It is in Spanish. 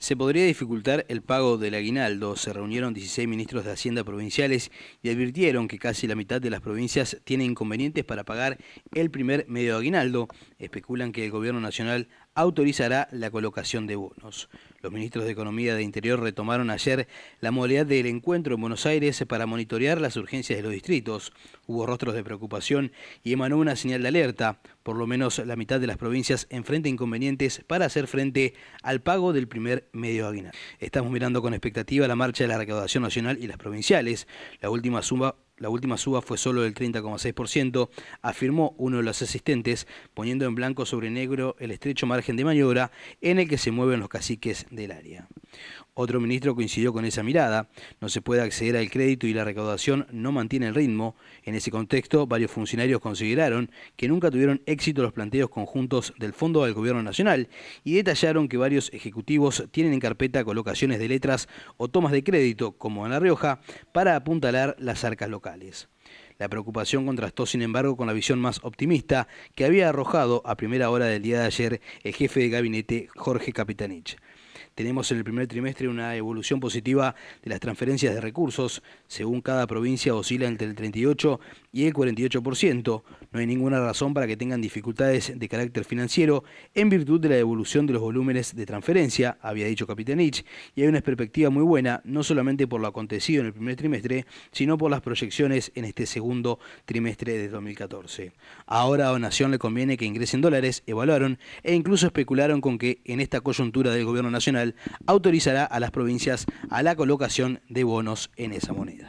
Se podría dificultar el pago del aguinaldo. Se reunieron 16 ministros de Hacienda provinciales y advirtieron que casi la mitad de las provincias tiene inconvenientes para pagar el primer medio aguinaldo. Especulan que el gobierno nacional autorizará la colocación de bonos. Los ministros de Economía de Interior retomaron ayer la modalidad del encuentro en Buenos Aires para monitorear las urgencias de los distritos. Hubo rostros de preocupación y emanó una señal de alerta. Por lo menos la mitad de las provincias enfrenta inconvenientes para hacer frente al pago del primer medio aguinaldo. Estamos mirando con expectativa la marcha de la recaudación nacional y las provinciales. La última suma la última suba fue solo del 30,6%, afirmó uno de los asistentes, poniendo en blanco sobre negro el estrecho margen de maniobra en el que se mueven los caciques del área. Otro ministro coincidió con esa mirada. No se puede acceder al crédito y la recaudación no mantiene el ritmo. En ese contexto, varios funcionarios consideraron que nunca tuvieron éxito los planteos conjuntos del Fondo del Gobierno Nacional y detallaron que varios ejecutivos tienen en carpeta colocaciones de letras o tomas de crédito, como en La Rioja, para apuntalar las arcas locales. La preocupación contrastó, sin embargo, con la visión más optimista que había arrojado a primera hora del día de ayer el jefe de gabinete Jorge Capitanich tenemos en el primer trimestre una evolución positiva de las transferencias de recursos, según cada provincia oscila entre el 38 y el 48%. No hay ninguna razón para que tengan dificultades de carácter financiero en virtud de la evolución de los volúmenes de transferencia, había dicho Capitanich, y hay una perspectiva muy buena, no solamente por lo acontecido en el primer trimestre, sino por las proyecciones en este segundo trimestre de 2014. Ahora a Nación le conviene que ingresen dólares, evaluaron e incluso especularon con que en esta coyuntura del gobierno nacional autorizará a las provincias a la colocación de bonos en esa moneda.